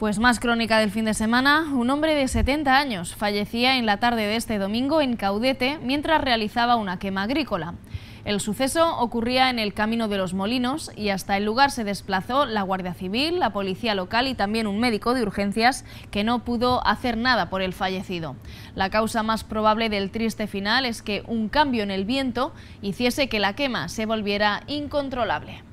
Pues más crónica del fin de semana, un hombre de 70 años fallecía en la tarde de este domingo en Caudete mientras realizaba una quema agrícola. El suceso ocurría en el Camino de los Molinos y hasta el lugar se desplazó la Guardia Civil, la Policía Local y también un médico de urgencias que no pudo hacer nada por el fallecido. La causa más probable del triste final es que un cambio en el viento hiciese que la quema se volviera incontrolable.